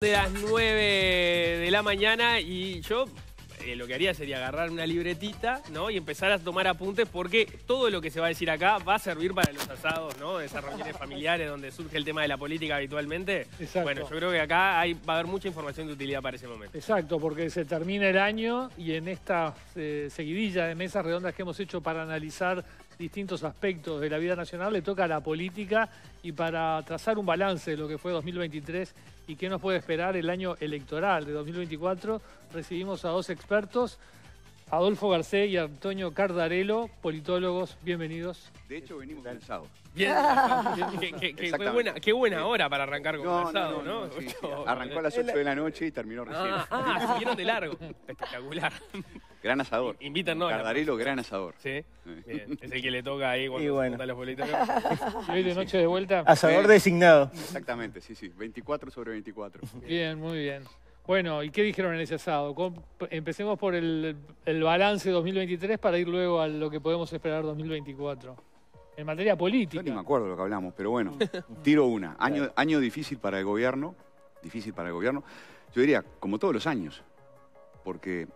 de las 9 de la mañana y yo eh, lo que haría sería agarrar una libretita ¿no? y empezar a tomar apuntes porque todo lo que se va a decir acá va a servir para los asados, ¿no? esas reuniones familiares donde surge el tema de la política habitualmente. Bueno, yo creo que acá va a haber mucha información de utilidad para ese momento. Exacto, porque se termina el año y en esta eh, seguidilla de mesas redondas que hemos hecho para analizar distintos aspectos de la vida nacional, le toca la política y para trazar un balance de lo que fue 2023 y qué nos puede esperar el año electoral de 2024, recibimos a dos expertos. Adolfo Garcés y Antonio Cardarelo, politólogos, bienvenidos. De hecho, venimos cansados. Bien, qué, buena, hora para arrancar con ¿no? Arrancó a las 8 de la noche y terminó recién. ah, ah siguieron de largo. Espectacular. Gran asador. Invítanos. Cardarelo, gran asador. Sí. Es el que le toca ahí cuando se bueno. los hoy de noche de vuelta? Asador designado. Exactamente, sí, sí. 24 sobre 24. Bien, muy bien. Bueno, ¿y qué dijeron en ese asado? Empecemos por el, balance 2023 para ir luego a lo que podemos esperar 2024. En materia política. Yo ni me acuerdo de lo que hablamos, pero bueno, tiro una. año difícil para el gobierno, difícil para el gobierno. Yo diría, como todos los años, porque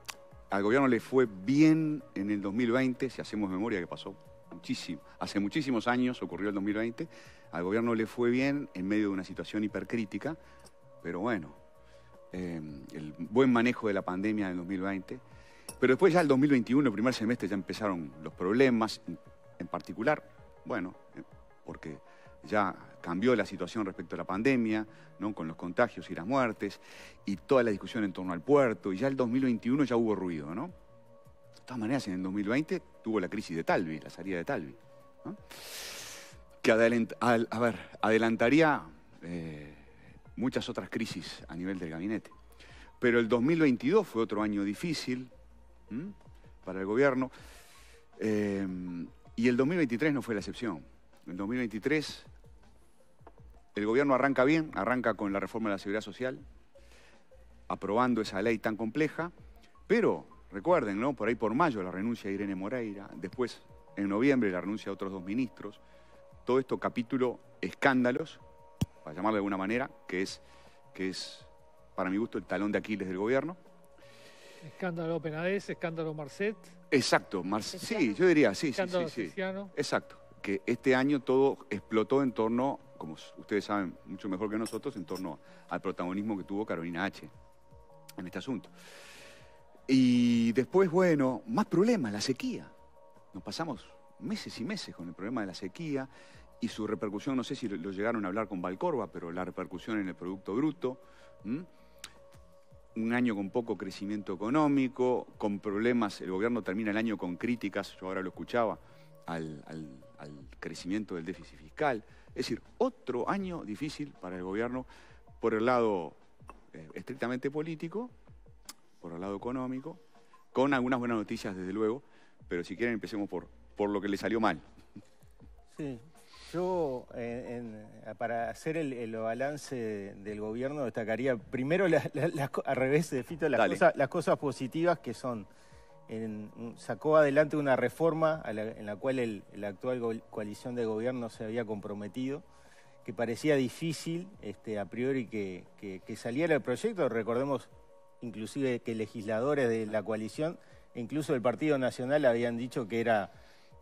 al gobierno le fue bien en el 2020, si hacemos memoria que pasó muchísimo, hace muchísimos años ocurrió el 2020, al gobierno le fue bien en medio de una situación hipercrítica, pero bueno, eh, el buen manejo de la pandemia del 2020, pero después ya el 2021, el primer semestre, ya empezaron los problemas, en particular, bueno, eh, porque ya cambió la situación respecto a la pandemia, ¿no? con los contagios y las muertes, y toda la discusión en torno al puerto, y ya el 2021 ya hubo ruido, ¿no? De todas maneras, en el 2020 tuvo la crisis de Talvi, la salida de Talvi, ¿no? que adelantaría eh, muchas otras crisis a nivel del gabinete. Pero el 2022 fue otro año difícil para el gobierno, eh, y el 2023 no fue la excepción. El 2023 el gobierno arranca bien, arranca con la reforma de la seguridad social, aprobando esa ley tan compleja, pero recuerden, ¿no? por ahí por mayo la renuncia de Irene Moreira, después en noviembre la renuncia de otros dos ministros, todo esto capítulo escándalos, para llamarlo de alguna manera, que es, que es para mi gusto el talón de Aquiles del gobierno. Escándalo Penades, escándalo Marcet. Exacto, sí, yo diría, sí, sí, sí, Exacto, que este año todo explotó en torno como ustedes saben mucho mejor que nosotros, en torno al protagonismo que tuvo Carolina H. en este asunto. Y después, bueno, más problemas, la sequía. Nos pasamos meses y meses con el problema de la sequía y su repercusión, no sé si lo llegaron a hablar con Valcorba, pero la repercusión en el Producto Bruto. un año con poco crecimiento económico, con problemas, el gobierno termina el año con críticas, yo ahora lo escuchaba, al al crecimiento del déficit fiscal. Es decir, otro año difícil para el gobierno por el lado eh, estrictamente político, por el lado económico, con algunas buenas noticias desde luego, pero si quieren empecemos por, por lo que le salió mal. Sí, yo eh, para hacer el, balance del gobierno destacaría primero, al revés de Fito, las cosas positivas que son sacó adelante una reforma en la cual el, la actual coalición de gobierno se había comprometido, que parecía difícil este, a priori que, saliera el proyecto. Recordemos inclusive que legisladores de la coalición, incluso del Partido Nacional, habían dicho que era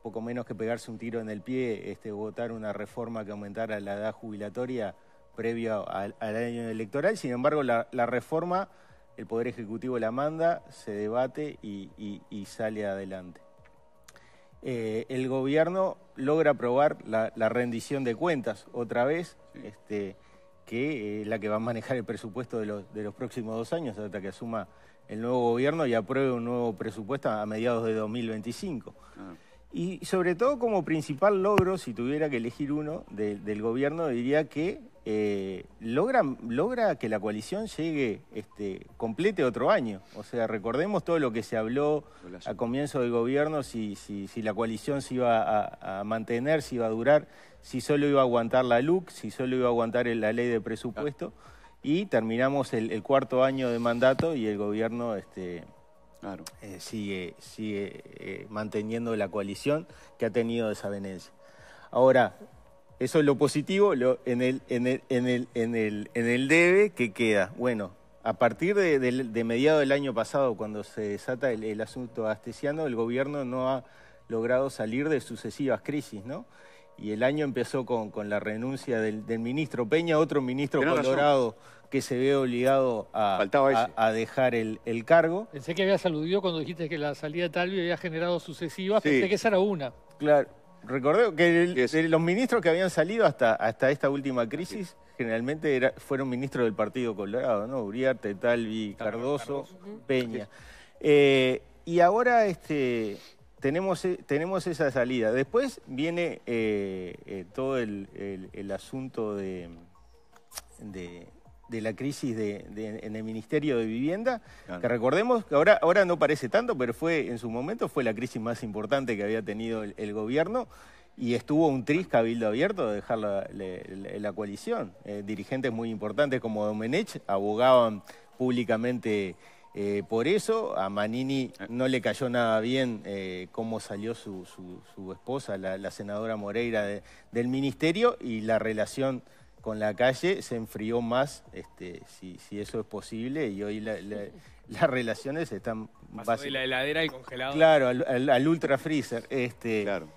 poco menos que pegarse un tiro en el pie, este, votar una reforma que aumentara la edad jubilatoria previo al, año electoral. Sin embargo, la reforma el Poder Ejecutivo la manda, se debate y, sale adelante. Eh, el gobierno logra aprobar la, rendición de cuentas otra vez, este, que es eh, la que va a manejar el presupuesto de los, próximos dos años hasta que asuma el nuevo gobierno y apruebe un nuevo presupuesto a mediados de 2025. Ah. Y sobre todo como principal logro, si tuviera que elegir uno del gobierno, diría que eh, logra, que la coalición llegue, este, complete otro año. O sea, recordemos todo lo que se habló a comienzo del gobierno, si, si, la coalición se iba a, mantener, si iba a durar, si solo iba a aguantar la LUC, si solo iba a aguantar la ley de presupuesto. Y terminamos el, cuarto año de mandato y el gobierno este, eh, sigue, sigue eh, manteniendo la coalición que ha tenido desavenencia. Ahora, eso es lo positivo en, el, el, en, el, en, el, en el debe que queda. Bueno, a partir de, mediado del año pasado, cuando se desata el, asunto astesiano, el gobierno no ha logrado salir de sucesivas crisis, ¿no? y el año empezó con, la renuncia del, ministro Peña, otro ministro colorado que se ve obligado a, dejar el, cargo. Pensé que había aludido cuando dijiste que la salida de Talvi había generado sucesivas, pensé que esa era una. Claro, Recordé que los ministros que habían salido hasta, hasta esta última crisis generalmente fueron ministros del Partido Colorado, ¿no? Uriarte, Talvi, Cardoso, Peña. Eh, y ahora este, tenemos, eh, tenemos esa salida. Después viene eh, todo el, asunto de de la crisis en el Ministerio de Vivienda, que recordemos que ahora, ahora no parece tanto, pero fue en su momento fue la crisis más importante que había tenido el, gobierno y estuvo un tris cabildo abierto de dejar la, coalición. Eh, dirigentes muy importantes como Domenech abogaban públicamente eh, por eso. A Manini no le cayó nada bien eh, cómo salió su, su, esposa, la, senadora Moreira, del ministerio y la relación con la calle se enfrió más, este, si, eso es posible, y hoy las relaciones están... Pasó de la heladera y congelado. Claro, al, ultra freezer. Este, claro.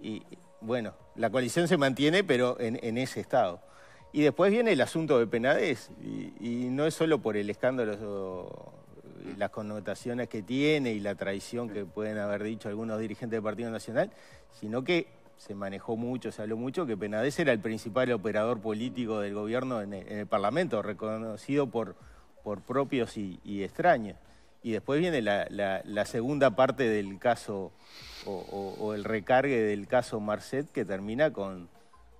Y bueno, la coalición se mantiene, pero en, ese estado. Y después viene el asunto de Penades, y, y no es solo por el escándalo eh, las connotaciones que tiene y la traición que pueden haber dicho algunos dirigentes del Partido Nacional, sino que se manejó mucho, se habló mucho, que Penades era el principal operador político del gobierno en el, Parlamento, reconocido por, por propios y, extraños. Y después viene la, la, segunda parte del caso, o, el recargue del caso Marcet, que termina con,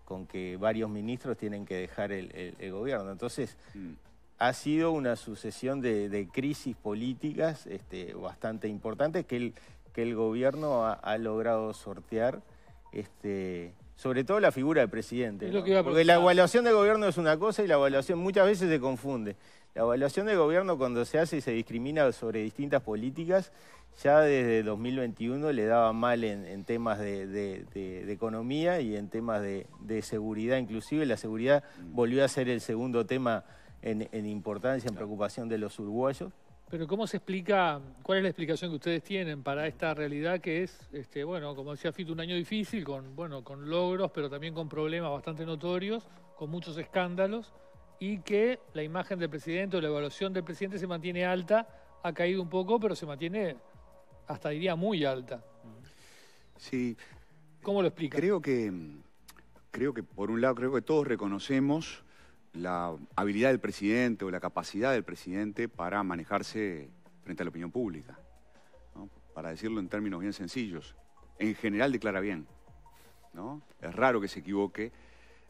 con que varios ministros tienen que dejar el, gobierno. Entonces, mm. ha sido una sucesión de, crisis políticas este, bastante importantes que el, que el gobierno ha logrado sortear este, sobre todo la figura del presidente. Porque la evaluación de gobierno es una cosa y la evaluación muchas veces se confunde. La evaluación de gobierno cuando se hace y se discrimina sobre distintas políticas, ya desde 2021 le daba mal en, temas de, economía y en temas de, seguridad, inclusive la seguridad mm. volvió a ser el segundo tema en importancia, en preocupación de los uruguayos. Pero ¿cómo se explica, cuál es la explicación que ustedes tienen para esta realidad que es, este, bueno, como decía Fito, un año difícil, con, bueno, con logros, pero también con problemas bastante notorios, con muchos escándalos, y que la imagen del presidente o la evaluación del presidente se mantiene alta, ha caído un poco, pero se mantiene, hasta diría, muy alta? Sí. ¿Cómo lo explica? Creo que, creo que, por un lado, creo que todos reconocemos la habilidad del presidente o la capacidad del presidente para manejarse frente a la opinión pública. Para decirlo en términos bien sencillos, en general declara bien. ¿no? Es raro que se equivoque.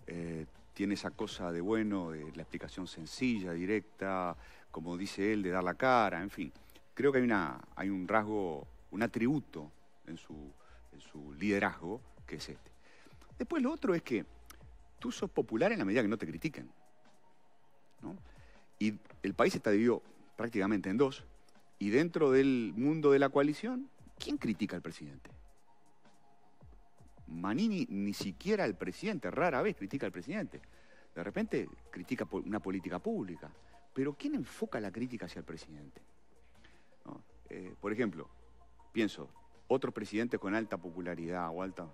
Eh, tiene esa cosa de bueno, de la explicación sencilla, directa, como dice él, de dar la cara, en fin. Creo que hay, una, hay un rasgo, un atributo en su liderazgo que es este. Después lo otro es que tú sos popular en la medida que no te critiquen. Y el país está dividido prácticamente en dos. Y dentro del mundo de la coalición, ¿quién critica al presidente? Manini ni siquiera al presidente, rara vez critica al presidente. De repente critica una política pública. Pero ¿quién enfoca la crítica hacia el presidente? Eh, por ejemplo, pienso, otros presidentes con alta popularidad o altos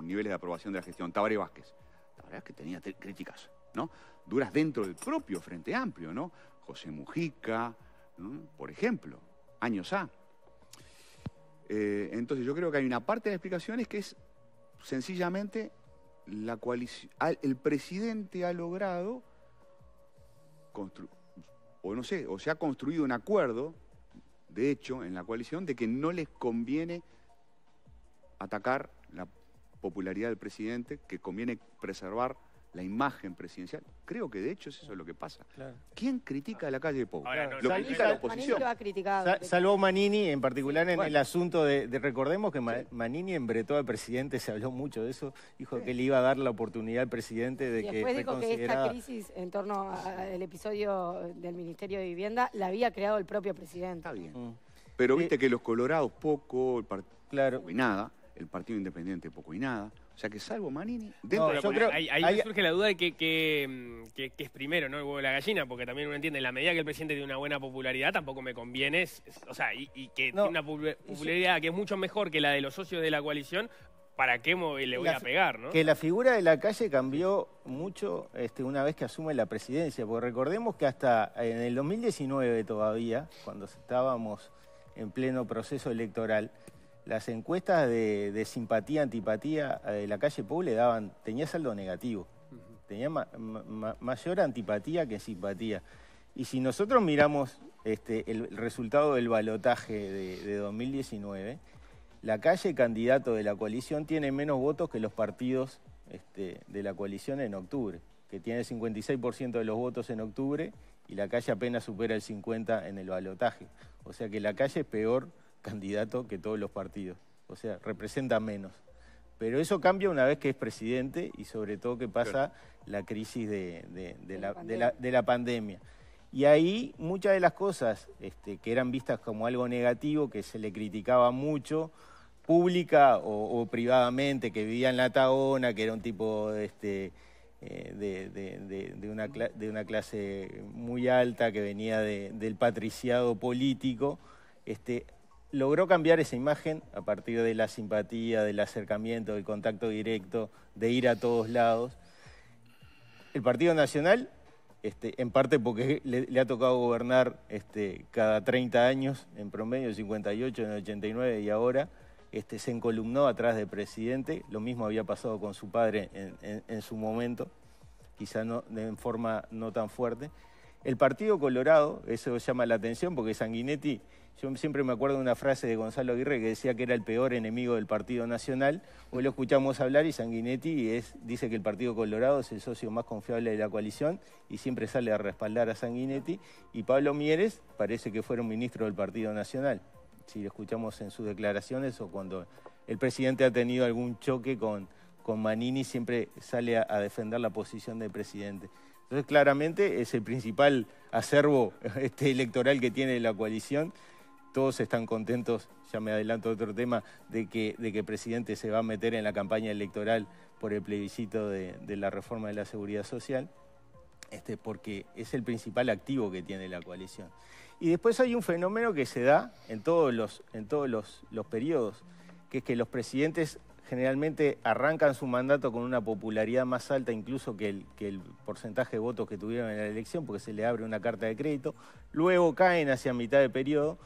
niveles de aprobación de la gestión, Tabaré Vázquez. Tabaré Vázquez que tenía críticas ¿no? Duras dentro del propio Frente Amplio, ¿no? José Mujica, por ejemplo, años A. Eh, entonces yo creo que hay una parte de la explicación es que es sencillamente la coalición, el presidente ha logrado o no sé, o se ha construido un acuerdo, de hecho, en la coalición, de que no les conviene atacar la popularidad del presidente, que conviene preservar la imagen presidencial. Creo que de hecho es eso lo que pasa. ¿Quién critica a la calle Pou? lo critica la oposición. Manini salvo Manini, en particular en el asunto de, recordemos que Manini embretó al presidente, se habló mucho de eso, dijo que le iba a dar la oportunidad al presidente de que... después dijo que esta crisis en torno al episodio del Ministerio de Vivienda la había creado el propio presidente. bien. Mm. Pero viste que los colorados poco, el claro. y nada, el Partido Independiente poco y nada, o sea que salvo Manini, ahí, surge la duda de que, es primero, ¿no? El huevo de la gallina, porque también uno entiende, en la medida que el presidente tiene una buena popularidad, tampoco me conviene, o sea, y, que tiene una popularidad que es mucho mejor que la de los socios de la coalición, ¿para qué le voy a pegar, no? Que la figura de la calle cambió mucho este, una vez que asume la presidencia, porque recordemos que hasta en el 2019 todavía, cuando estábamos en pleno proceso electoral, las encuestas de, simpatía, antipatía eh, de la calle Poble le daban, tenía saldo negativo, tenía mayor antipatía que simpatía. Y si nosotros miramos este, el resultado del balotaje de, 2019, la calle candidato de la coalición tiene menos votos que los partidos este, de la coalición en octubre, que tiene el 56% de los votos en octubre y la calle apenas supera el 50% en el balotaje. O sea que la calle es peor candidato que todos los partidos. O sea, representa menos. Pero eso cambia una vez que es presidente y sobre todo que pasa la crisis de, la, pandemia. Y ahí muchas de las cosas este, que eran vistas como algo negativo, que se le criticaba mucho, pública o, privadamente, que vivía en la Taona, que era un tipo este, eh, de, una de una clase muy alta, que venía del patriciado político, este, logró cambiar esa imagen a partir de la simpatía, del acercamiento, del contacto directo, de ir a todos lados. El Partido Nacional, este, en parte porque le, ha tocado gobernar este, cada 30 años, en promedio, 58, en 89 y ahora, este, se encolumnó atrás de presidente. Lo mismo había pasado con su padre en, en su momento, quizá no, en forma no tan fuerte. El Partido Colorado, eso llama la atención porque Sanguinetti, yo siempre me acuerdo de una frase de Gonzalo Aguirre que decía que era el peor enemigo del Partido Nacional. Hoy lo escuchamos hablar y Sanguinetti dice que el Partido Colorado es el socio más confiable de la coalición y siempre sale a respaldar a Sanguinetti. Y Pablo Mieres parece que fuera un ministro del Partido Nacional. Si lo escuchamos en sus declaraciones o cuando el presidente ha tenido algún choque con, Manini, siempre sale a defender la posición del presidente. Entonces, claramente es el principal acervo este, electoral que tiene la coalición. Todos están contentos, ya me adelanto a otro tema, de que, de que el presidente se va a meter en la campaña electoral por el plebiscito de, la reforma de la seguridad social, este, porque es el principal activo que tiene la coalición. Y después hay un fenómeno que se da en todos los, en todos los periodos, que es que los presidentes generalmente arrancan su mandato con una popularidad más alta incluso que el, porcentaje de votos que tuvieron en la elección, porque se le abre una carta de crédito, luego caen hacia mitad de periodo,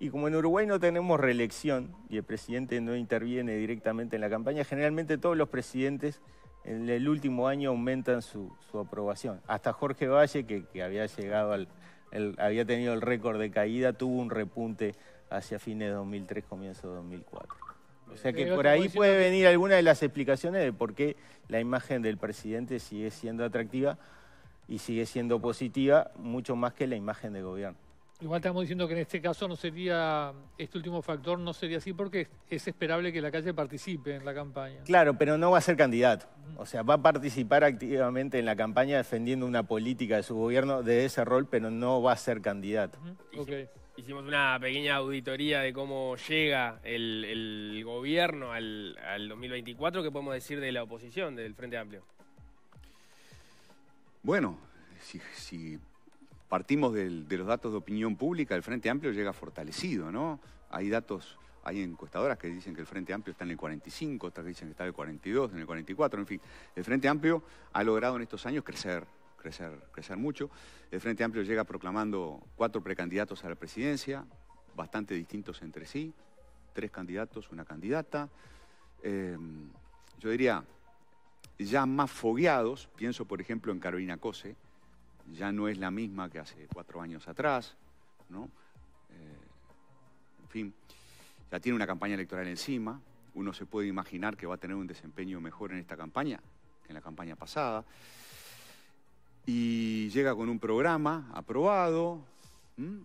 y como en Uruguay no tenemos reelección y el presidente no interviene directamente en la campaña, generalmente todos los presidentes en el último año aumentan su, aprobación. Hasta Jorge Valle, que, había llegado al, había tenido el récord de caída, tuvo un repunte hacia fines de 2003, comienzo de 2004. O eh, sea que eh, por ahí puede venir alguna de las explicaciones de por qué la imagen del presidente sigue siendo atractiva y sigue siendo positiva, mucho más que la imagen de gobierno. Igual estamos diciendo que en este caso no sería, este último factor no sería así porque es esperable que la calle participe en la campaña. Claro, pero no va a ser candidato. O sea, va a participar activamente en la campaña defendiendo una política de su gobierno de ese rol, pero no va a ser candidato. Okay hicimos una pequeña auditoría de cómo llega el, gobierno al, 2024. ¿Qué podemos decir de la oposición, del Frente Amplio? Bueno, si, partimos de los datos de opinión pública, el Frente Amplio llega fortalecido, ¿no? Hay datos, hay encuestadoras que dicen que el Frente Amplio está en el 45, otras que dicen que está en el 42, en el 44, en fin. El Frente Amplio ha logrado en estos años crecer, crecer, crecer mucho. El Frente Amplio llega proclamando cuatro precandidatos a la presidencia, bastante distintos entre sí, tres candidatos, una candidata. Em, yo diría, ya más fogueados, pienso por ejemplo en Carolina Cose, ya no es la misma que hace cuatro años atrás, eh, en fin, ya tiene una campaña electoral encima, uno se puede imaginar que va a tener un desempeño mejor en esta campaña que en la campaña pasada y llega con un programa aprobado,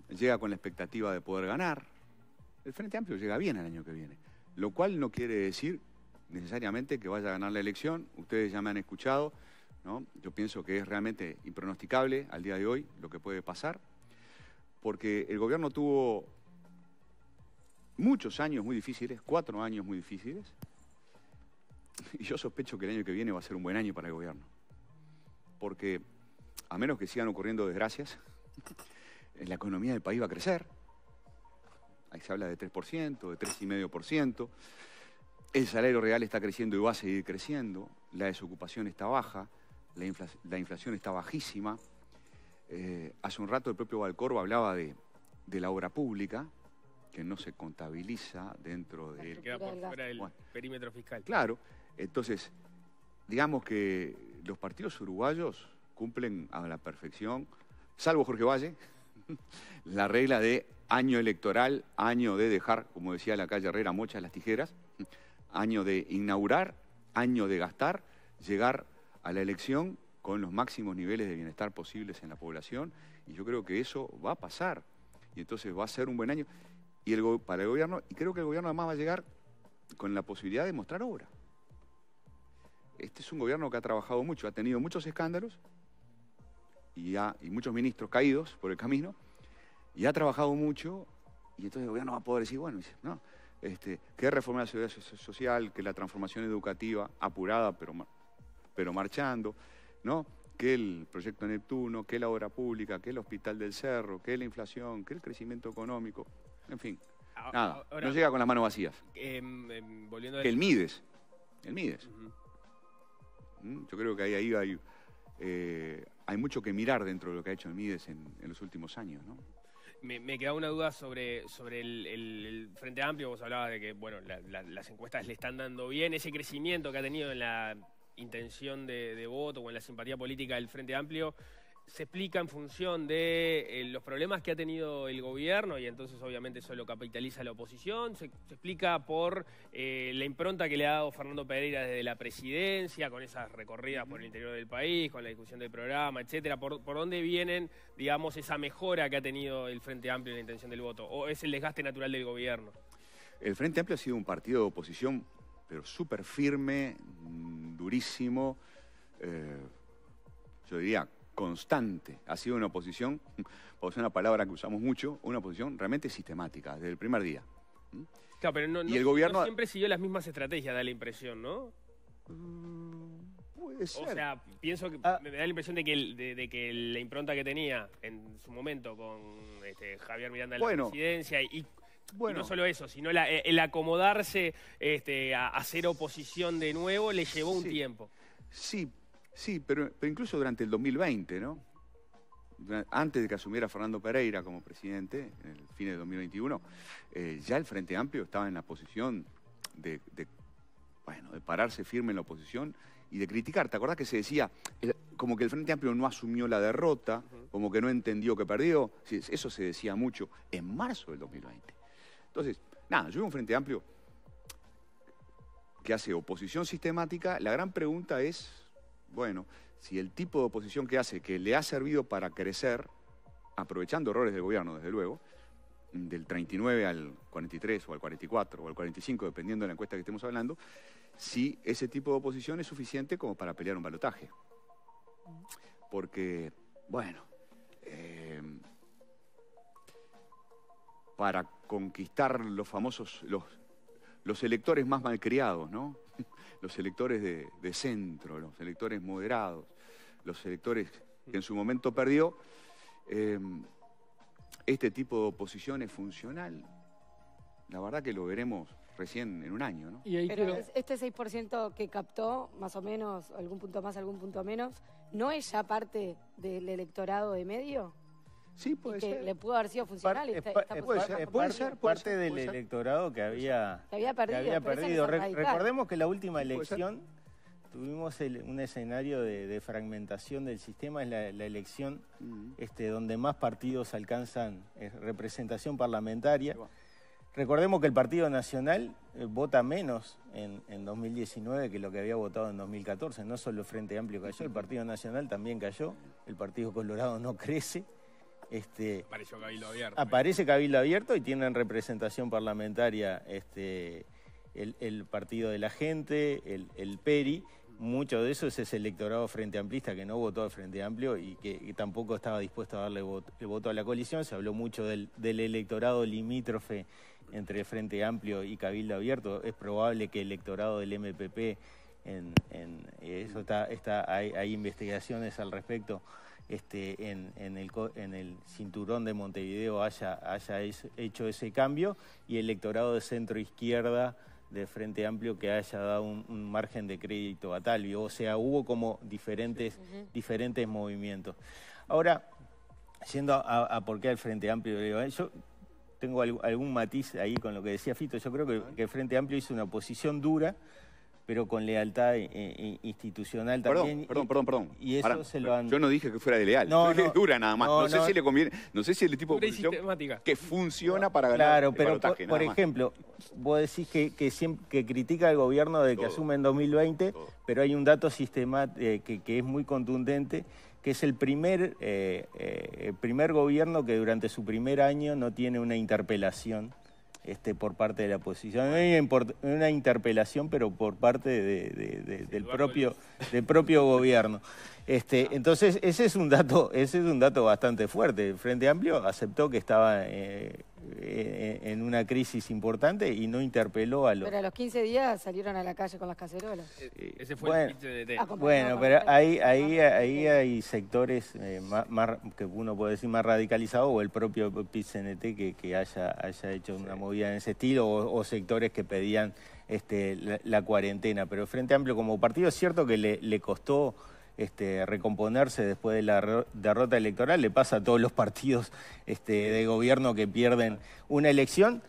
llega con la expectativa de poder ganar. El Frente Amplio llega bien el año que viene, lo cual no quiere decir necesariamente que vaya a ganar la elección. Ustedes ya me han escuchado, ¿no? yo pienso que es realmente impronosticable al día de hoy lo que puede pasar, porque el gobierno tuvo muchos años muy difíciles, cuatro años muy difíciles, y yo sospecho que el año que viene va a ser un buen año para el gobierno, porque a menos que sigan ocurriendo desgracias, eh, la economía del país va a crecer. Ahí se habla de 3%, de 3,5%. El salario real está creciendo y va a seguir creciendo. La desocupación está baja. La, inflación está bajísima. Eh, hace un rato el propio Valcorba hablaba de, la obra pública, que no se contabiliza dentro del perímetro fiscal. Claro. Entonces, digamos que los partidos uruguayos cumplen a la perfección, salvo Jorge Valle, la regla de año electoral, año de dejar, como decía la calle Herrera, mochas las tijeras, año de inaugurar, año de gastar, llegar a la elección con los máximos niveles de bienestar posibles en la población, y yo creo que eso va a pasar, y entonces va a ser un buen año y para el gobierno, y creo que el gobierno además va a llegar con la posibilidad de mostrar obra. Este es un gobierno que ha trabajado mucho, ha tenido muchos escándalos, y, muchos ministros caídos por el camino, y ha trabajado mucho, y entonces el gobierno va a poder decir, bueno, no, este, que reforma la seguridad social, que la transformación educativa apurada, pero, pero marchando, ¿no? que el proyecto Neptuno, que la obra pública, que el hospital del cerro, que la inflación, que el crecimiento económico, en fin. nada, no llega con las manos vacías. Em, em, el Mides, el Mides. Mm, yo creo que ahí, ahí hay, eh, hay mucho que mirar dentro de lo que ha hecho el Mides en, los últimos años, ¿no? Me, quedaba una duda sobre, sobre el, Frente Amplio. Vos hablabas de que bueno, las encuestas le están dando bien. Ese crecimiento que ha tenido en la intención de voto o en la simpatía política del Frente Amplio, se explica en función de eh, los problemas que ha tenido el gobierno y entonces obviamente eso lo capitaliza la oposición, se, explica por eh, la impronta que le ha dado Fernando Pereira desde la presidencia, con esas recorridas por el interior del país, con la discusión del programa, etcétera, por, dónde vienen, digamos, esa mejora que ha tenido el Frente Amplio en la intención del voto, o es el desgaste natural del gobierno. El Frente Amplio ha sido un partido de oposición, pero súper firme, mm, durísimo, eh, yo diría constante. Ha sido una oposición, por ser una palabra que usamos mucho, una oposición realmente sistemática, desde el primer día. Claro, pero no, y el gobierno... siempre siguió las mismas estrategias, da la impresión, ¿no? Mm, puede ser. O sea, pienso que ah. me da la impresión de que, de, que, la impronta que tenía en su momento con este, Javier Miranda en la presidencia y, no solo eso, sino el acomodarse este, a hacer oposición de nuevo le llevó un tiempo. Sí, Sí, pero, incluso durante el 2020, ¿no? Antes de que asumiera Fernando Pereira como presidente, en el fin de 2021, eh, ya el Frente Amplio estaba en la posición de, bueno, de pararse firme en la oposición y de criticar. ¿Te acordás que se decía como que el Frente Amplio no asumió la derrota, como que no entendió que perdió? eso se decía mucho en marzo del 2020. Entonces, nada, yo veo un Frente Amplio que hace oposición sistemática. La gran pregunta es bueno, si el tipo de oposición que hace, que le ha servido para crecer, aprovechando errores del gobierno, desde luego, del 39 al 43 o al 44 o al 45, dependiendo de la encuesta que estemos hablando, si ese tipo de oposición es suficiente como para pelear un balotaje. Porque, bueno, eh, para conquistar los famosos, los electores más malcriados, ¿no? los electores de, centro, los electores moderados, los electores que en su momento perdió, em, este tipo de oposición es funcional. La verdad que lo veremos recién en un año, ¿no? Pero este 6% que captó, más o menos, algún punto más, algún punto menos, ¿no es ya parte del electorado de medio? Sí, puede que Le pudo haber sido funcional. Eh, está, puede, ser, parte del electorado que había, perdido. recordemos que la última elección tuvimos un escenario de, fragmentación del sistema, es la, elección mm. este, donde más partidos alcanzan eh, representación parlamentaria. Recordemos que el Partido Nacional eh, vota menos en, en, 2019 que lo que había votado en 2014. No solo el Frente Amplio cayó, el Partido Nacional también cayó, el Partido Colorado no crece. Este, Apareció Cabildo Abierto. ¿eh? Aparece Cabildo Abierto y tienen representación parlamentaria este, el, Partido de la Gente, el, PERI. Mucho de eso es ese electorado Frente Amplista que no votó al Frente Amplio y que tampoco estaba dispuesto a darle voto, a la coalición. Se habló mucho del, electorado limítrofe entre Frente Amplio y Cabildo Abierto. Es probable que el electorado del MPP, en, eso está, hay investigaciones al respecto, este, en, el, cinturón de Montevideo haya, hecho ese cambio y el electorado de centro izquierda de Frente Amplio que haya dado un, margen de crédito a Talvio. O sea, hubo como diferentes, diferentes movimientos. Ahora, yendo a, por qué al Frente Amplio, eh, yo tengo algún matiz ahí con lo que decía Fito. Yo creo que, que el Frente Amplio hizo una posición dura pero con lealtad eh, eh, institucional también. Perdón, perdón, perdón. perdón. Y eso se lo han... Yo no dije que fuera de leal. No, no, es dura nada más. No, sé si le conviene, no sé si el tipo de que funciona para ganar Claro, pero por, ejemplo, vos decís que, que, que critica al gobierno de que asume en 2020, pero hay un dato eh, que, que es muy contundente que es el primer, eh, el primer gobierno que durante su primer año no tiene una interpelación este, por parte de la oposición. Una, interpelación, pero por parte de, del propio, del propio gobierno. Este, ah. entonces, ese es un dato, ese es un dato bastante fuerte. El Frente Amplio aceptó que estaba eh, en una crisis importante y no interpeló a los... Pero a los 15 días salieron a la calle con las cacerolas. E-, eh, ese fue bueno, el Bueno, pero ahí, ahí, ahí hay sectores eh, que uno puede decir más radicalizados o el propio pit que, haya, haya hecho una movida en ese estilo o, sectores que pedían este, la, cuarentena. Pero Frente Amplio como partido es cierto que le costó este, recomponerse después de la derrota electoral, le pasa a todos los partidos este, de gobierno que pierden una elección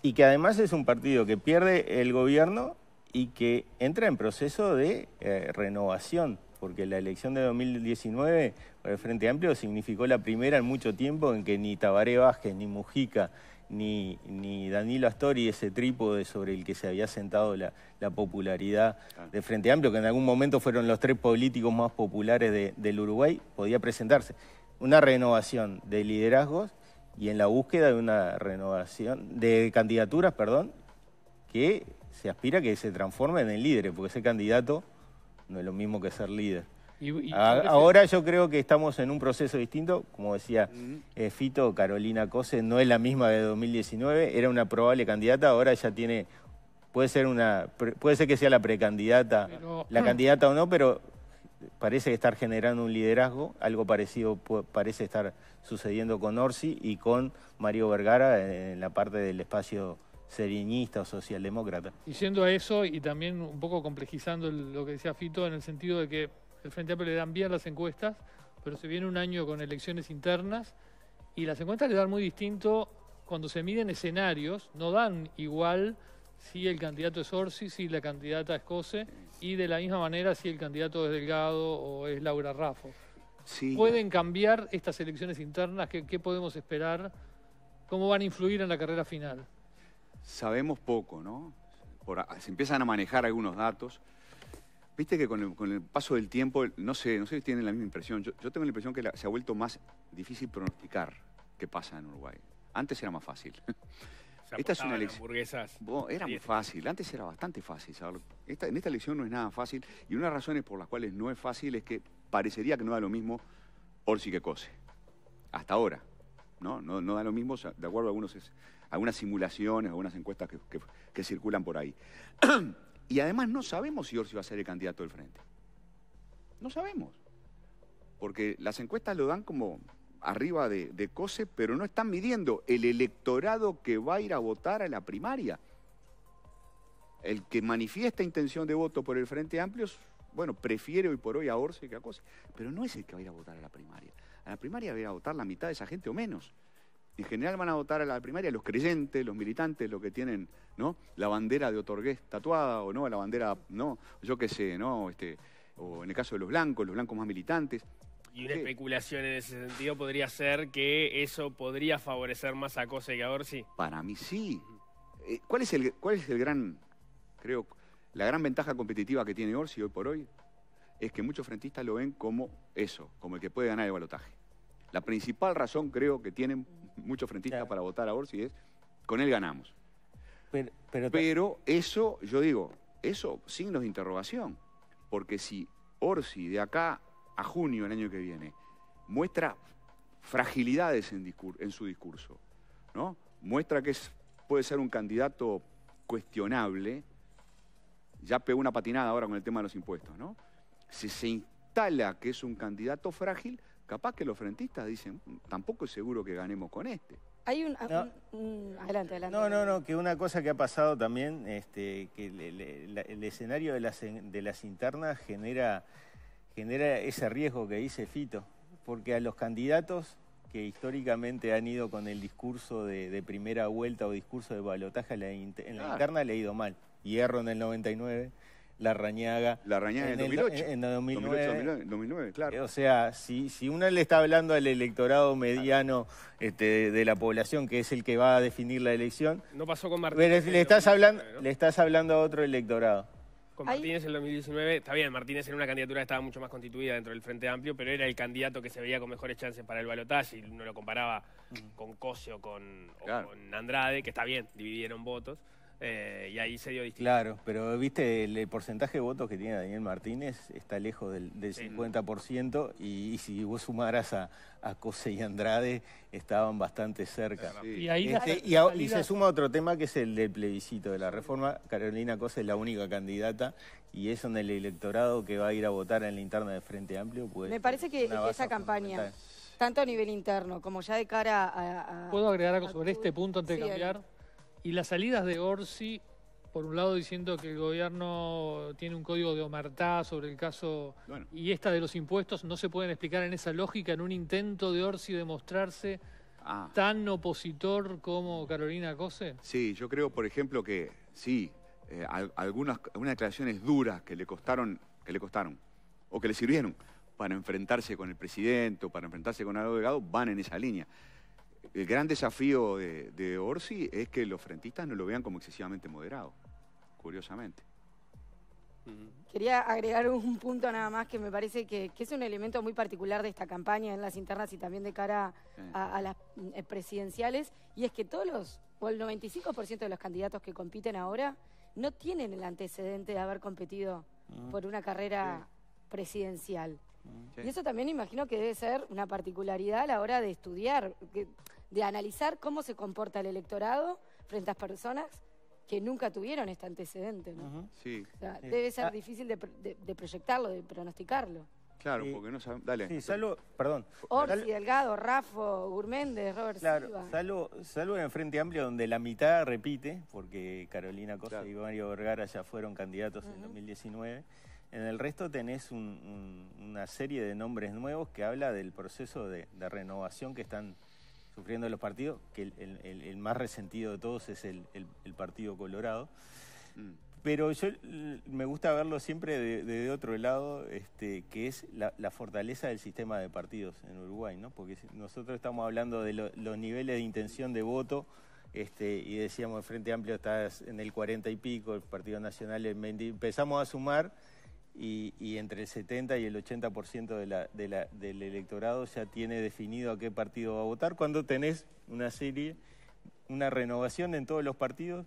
y que además es un partido que pierde el gobierno y que entra en proceso de eh, renovación, porque la elección de 2019 por el Frente Amplio significó la primera en mucho tiempo en que ni Tabaré Vázquez ni Mujica ni, ni Danilo Astori, ese trípode sobre el que se había sentado la, popularidad de Frente Amplio, que en algún momento fueron los tres políticos más populares del Uruguay, podía presentarse. Una renovación de liderazgos y en la búsqueda de una renovación de candidaturas, perdón, que se aspira a que se transforme en líderes, porque ser candidato no es lo mismo que ser líder. Ahora yo creo que estamos en un proceso distinto, como decía eh, Fito, Carolina Cose no es la misma de 2019, era una probable candidata, ahora ya tiene, puede ser una, puede ser que sea la precandidata, la candidata o no, pero parece estar generando un liderazgo, algo parecido parece estar sucediendo con Orsi y con Mario Vergara en, la parte del espacio seriñista o socialdemócrata. Y siendo eso y también un poco complejizando lo que decía Fito en el sentido de que el Frente Amplio le dan bien las encuestas, pero se viene un año con elecciones internas y las encuestas le dan muy distinto cuando se miden escenarios, no dan igual si el candidato es Orsi, si la candidata es Cose, y de la misma manera si el candidato es Delgado o es Laura Raffo. Sí. ¿Pueden cambiar estas elecciones internas? ¿Qué, podemos esperar? ¿Cómo van a influir en la carrera final? Sabemos poco, ¿no? se empiezan a manejar algunos datos. Viste que con el, paso del tiempo, no sé, no sé si tienen la misma impresión. Yo, tengo la impresión que se ha vuelto más difícil pronosticar qué pasa en Uruguay. Antes era más fácil. esta es una elección. era muy fácil. Antes era bastante fácil. en esta elección no es nada fácil. Y una de las razones por las cuales no es fácil es que parecería que no da lo mismo Orsi que Cose. Hasta ahora. ¿no? No, da lo mismo, de acuerdo a algunos, algunas simulaciones, algunas encuestas que circulan por ahí. Y además no sabemos si Orsi va a ser el candidato del frente. No sabemos. Porque las encuestas lo dan como arriba de, COSE, pero no están midiendo el electorado que va a ir a votar a la primaria. El que manifiesta intención de voto por el Frente Amplio, bueno, prefiere hoy por hoy a Orsi que a COSE, pero no es el que va a ir a votar a la primaria. A la primaria va a ir a votar la mitad de esa gente o menos en general van a votar a la primaria los creyentes, los militantes, los que tienen ¿no? la bandera de Otorgués tatuada o no, la bandera, no, yo qué sé, ¿no? Este, o en el caso de los blancos, los blancos más militantes. Y una especulación en ese sentido podría ser que eso podría favorecer más a Cose que a Orsi. Para mí sí. Eh, ¿Cuál es el, cuál es el gran, creo, la gran ventaja competitiva que tiene Orsi hoy por hoy? Es que muchos frentistas lo ven como eso, como el que puede ganar el balotaje. La principal razón creo que tienen muchos frentistas para votar a Orsi es, con él ganamos. Pero, eso, yo digo, eso, signos de interrogación. Porque si Orsi de acá a junio el año que viene muestra fragilidades en, en su discurso, ¿no? muestra que es, puede ser un candidato cuestionable, ya pegó una patinada ahora con el tema de los impuestos, ¿no? si se instala que es un candidato frágil, Capaz que los frentistas dicen, tampoco es seguro que ganemos con este. Hay un, no, adelante, adelante. No, no, no, que una cosa que ha pasado también, este, que el escenario de las, internas genera, genera ese riesgo que dice Fito, porque a los candidatos que históricamente han ido con el discurso de, primera vuelta o discurso de balotaje en la, interna le ha ido mal. Hierro en el 99, la Rañaga. La en, 2008. En, 2009. claro. Eh, o sea, si, si uno le está hablando al electorado mediano este, de la población, que es el que va a definir la elección. No pasó con Martínez le, estás hablando, le estás hablando a otro electorado. Con Martínez en 2019, está bien, Martínez en una candidatura que estaba mucho más constituida dentro del Frente Amplio, pero era el candidato que se veía con mejores chances para el balotaje y uno lo comparaba mm. con Cosio o con Andrade, que está bien, dividieron votos. Eh, y ahí se dio distinto. Claro, pero viste, el, porcentaje de votos que tiene Daniel Martínez está lejos del, 50%, y, si vos sumaras a, Cose y Andrade, estaban bastante cerca. Y, ahí este, y, y, se suma otro tema que es el del plebiscito de la reforma. Carolina Cose es la única candidata y es donde el electorado que va a ir a votar en la interna de Frente Amplio. puede. Me parece que, esa campaña, tanto a nivel interno como ya de cara a... ¿Puedo agregar algo sobre este punto antes de cambiar? Y las salidas de Orsi, por un lado diciendo que el gobierno tiene un código de omertá sobre el caso y esta de los impuestos, no se pueden explicar en esa lógica, en un intento de Orsi de mostrarse ah. tan opositor como Carolina Cose. Sí, yo creo, por ejemplo, que sí, eh, algunas, algunas declaraciones duras que le costaron, que le costaron, o que le sirvieron para enfrentarse con el presidente o para enfrentarse con algo abogado, van en esa línea el gran desafío de, Orsi es que los frentistas no lo vean como excesivamente moderado, curiosamente. Quería agregar un punto nada más que me parece que, es un elemento muy particular de esta campaña en las internas y también de cara a, las mm, eh, presidenciales, y es que todos los, o el 95% de los candidatos que compiten ahora no tienen el antecedente de haber competido ah. por una carrera presidencial. Y eso también imagino que debe ser una particularidad a la hora de estudiar, de analizar cómo se comporta el electorado frente a personas que nunca tuvieron este antecedente. Debe ser ah. difícil de, proyectarlo, de pronosticarlo. Claro, porque no sabemos... Dale. Perdón. Orsi, Delgado, Rafo, Gurméndez, Robert Silva. Salvo, en Frente Amplio, donde la mitad repite, porque Carolina Costa y Mario Vergara ya fueron candidatos en 2019... En el resto tenés una serie de nombres nuevos que habla del proceso de, renovación que están sufriendo los partidos, que el, más resentido de todos es el, Partido Colorado. Mm. Pero yo me gusta verlo siempre de, otro lado, este, que es la, fortaleza del sistema de partidos en Uruguay, ¿no? Porque nosotros estamos hablando de los niveles de intención de voto, este, y decíamos el Frente Amplio está en el 40 y pico, el Partido Nacional empezamos a sumar y, entre el 70 y el 80% de la, del electorado ya tiene definido a qué partido va a votar, cuando tenés una serie, una renovación en todos los partidos,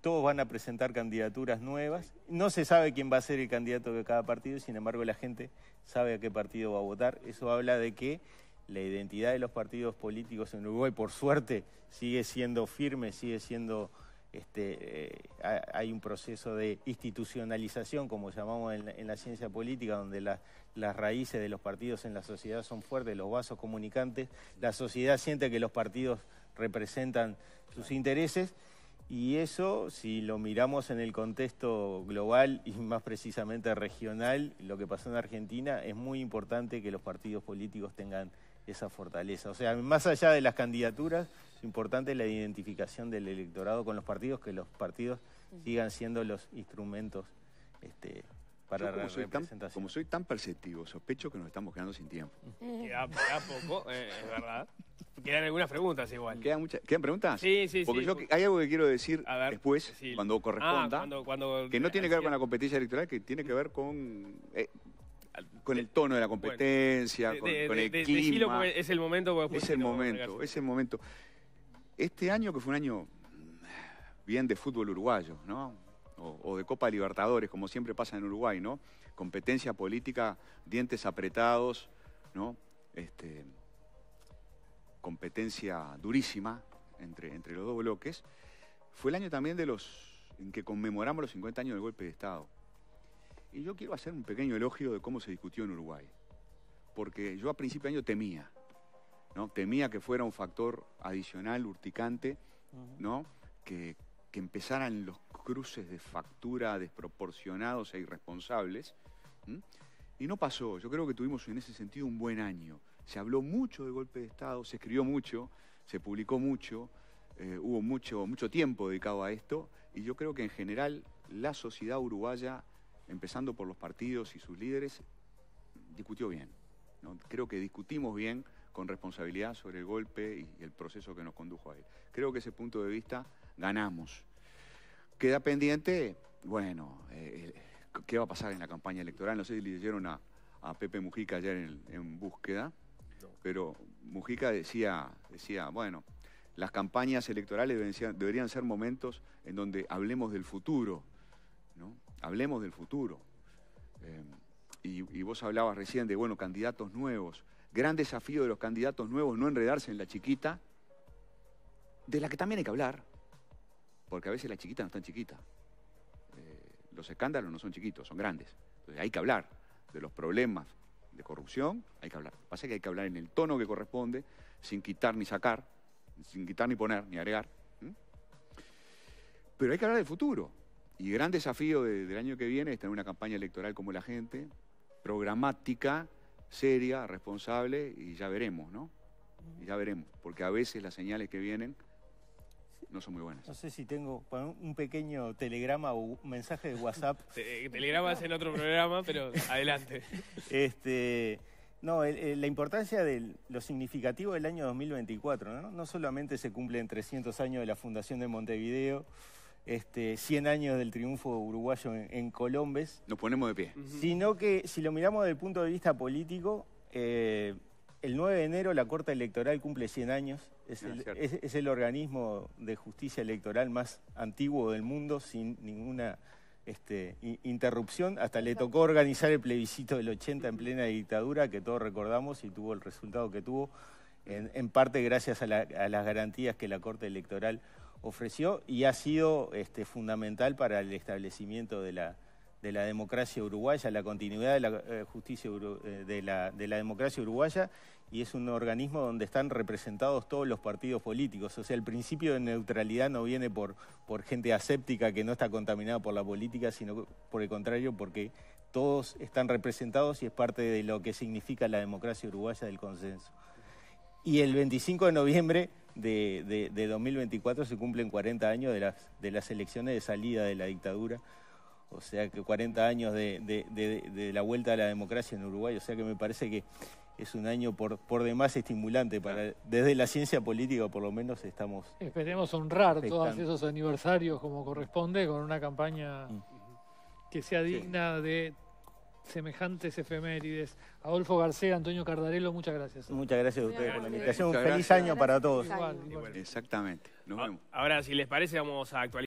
todos van a presentar candidaturas nuevas, no se sabe quién va a ser el candidato de cada partido, sin embargo la gente sabe a qué partido va a votar, eso habla de que la identidad de los partidos políticos en Uruguay, por suerte, sigue siendo firme, sigue siendo este, eh, hay un proceso de institucionalización, como llamamos en, la ciencia política, donde las raíces de los partidos en la sociedad son fuertes, los vasos comunicantes, la sociedad siente que los partidos representan sus intereses. Y eso, si lo miramos en el contexto global y más precisamente regional, lo que pasó en Argentina, es muy importante que los partidos políticos tengan esa fortaleza. O sea, más allá de las candidaturas, es importante la identificación del electorado con los partidos, que los partidos sigan siendo los instrumentos este, para la representación. Tan, como soy tan perceptivo, sospecho que nos estamos quedando sin tiempo. Eh. Queda, poco, eh, es verdad. Quedan algunas preguntas igual. ¿Quedan, preguntas? Sí, sí, sí. Porque yo hay algo que quiero decir después, cuando ah, corresponda, que no tiene que ver con la competencia electoral, que tiene que ver con... Eh, con el tono de la competencia, con, el clima. es el momento. Es el momento, es el momento. Este año, que fue un año mm, bien de fútbol uruguayo, ¿no? O, de Copa Libertadores, como siempre pasa en Uruguay, ¿no? Competencia política, dientes apretados, ¿no? Este, competencia durísima entre, entre los dos bloques. Fue el año también de los en que conmemoramos los 50 años del golpe de Estado. Y yo quiero hacer un pequeño elogio de cómo se discutió en Uruguay. Porque yo a principio de año temía Temía que fuera un factor adicional, urticante, ¿no? Que, empezaran los cruces de factura desproporcionados e irresponsables. Y no pasó. Yo creo que tuvimos en ese sentido un buen año. Se habló mucho de golpe de Estado, se escribió mucho, se publicó mucho, eh, hubo mucho, mucho tiempo dedicado a esto. Y yo creo que en general la sociedad uruguaya, empezando por los partidos y sus líderes, discutió bien. Creo que discutimos bien con responsabilidad sobre el golpe y el proceso que nos condujo a él. Creo que ese punto de vista ganamos. Queda pendiente, bueno, eh, eh, qué va a pasar en la campaña electoral. No sé si le leyeron a, Pepe Mujica ayer en, búsqueda, pero Mujica decía, decía, bueno, las campañas electorales deberían, ser momentos en donde hablemos del futuro, ¿no? Hablemos del futuro. Eh, y vos hablabas recién de, bueno, candidatos nuevos gran desafío de los candidatos nuevos, no enredarse en la chiquita, de la que también hay que hablar, porque a veces la chiquita no es tan chiquita. Eh, los escándalos no son chiquitos, son grandes. Entonces hay que hablar de los problemas de corrupción, hay que hablar. Lo que pasa es que hay que hablar en el tono que corresponde, sin quitar ni sacar, sin quitar ni poner, ni agregar. Pero hay que hablar del futuro. Y gran desafío del año que viene es tener una campaña electoral como la gente, programática, seria, responsable y ya veremos, ¿no? ya veremos, porque a veces las señales que vienen no son muy buenas. No sé si tengo un pequeño telegrama o mensaje de WhatsApp. Telegramas en otro programa, pero adelante. Este, no, la importancia de lo significativo del año 2024, ¿no? No solamente se cumplen 300 años de la Fundación de Montevideo, este, 100 años del triunfo uruguayo en, Colombes. Nos ponemos de pie. Sino que si lo miramos desde el punto de vista político, eh, el 9 de enero la Corte Electoral cumple 100 años. Ah, es, el, organismo de justicia electoral más antiguo del mundo, sin ninguna este, interrupción. Hasta le tocó organizar el plebiscito del 80 en plena dictadura, que todos recordamos y tuvo el resultado que tuvo en, parte gracias a, las garantías que la Corte Electoral ofreció y ha sido este, fundamental para el establecimiento de la, democracia uruguaya, la continuidad de la eh, justicia eh, de la, democracia uruguaya y es un organismo donde están representados todos los partidos políticos. O sea, el principio de neutralidad no viene por, por gente aséptica que no está contaminada por la política, sino por el contrario, porque todos están representados y es parte de lo que significa la democracia uruguaya del consenso y el 25 de noviembre de, 2024 se cumplen 40 años de las, de las elecciones de salida de la dictadura. O sea que 40 años de, la vuelta a la democracia en Uruguay. O sea que me parece que es un año por, por demás estimulante. para Desde la ciencia política por lo menos estamos... Esperemos honrar todos esos aniversarios como corresponde con una campaña mm. que sea digna de semejantes efemérides. Adolfo García, Antonio Cardarello, muchas gracias. Muchas gracias a ustedes por la invitación. feliz año para todos. Exactamente. Nos ah, vemos. Ahora, si les parece, vamos a actualizar.